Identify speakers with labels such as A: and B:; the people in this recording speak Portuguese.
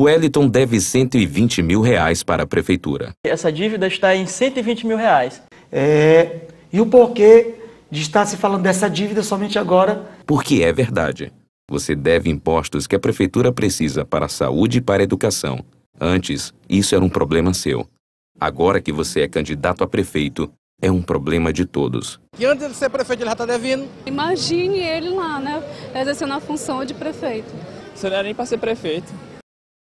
A: o Wellington deve 120 mil reais para a prefeitura.
B: Essa dívida está em 120 mil
C: reais.
A: É, e o porquê de estar se falando dessa dívida somente agora? Porque é verdade. Você deve impostos que a prefeitura precisa para a saúde e para a educação. Antes, isso era um problema seu. Agora que você é candidato a prefeito, é um problema de todos.
D: E antes de ser prefeito, ele já está devendo. Imagine
E: ele lá, né? Exercendo a função de prefeito. Você não era nem para ser prefeito.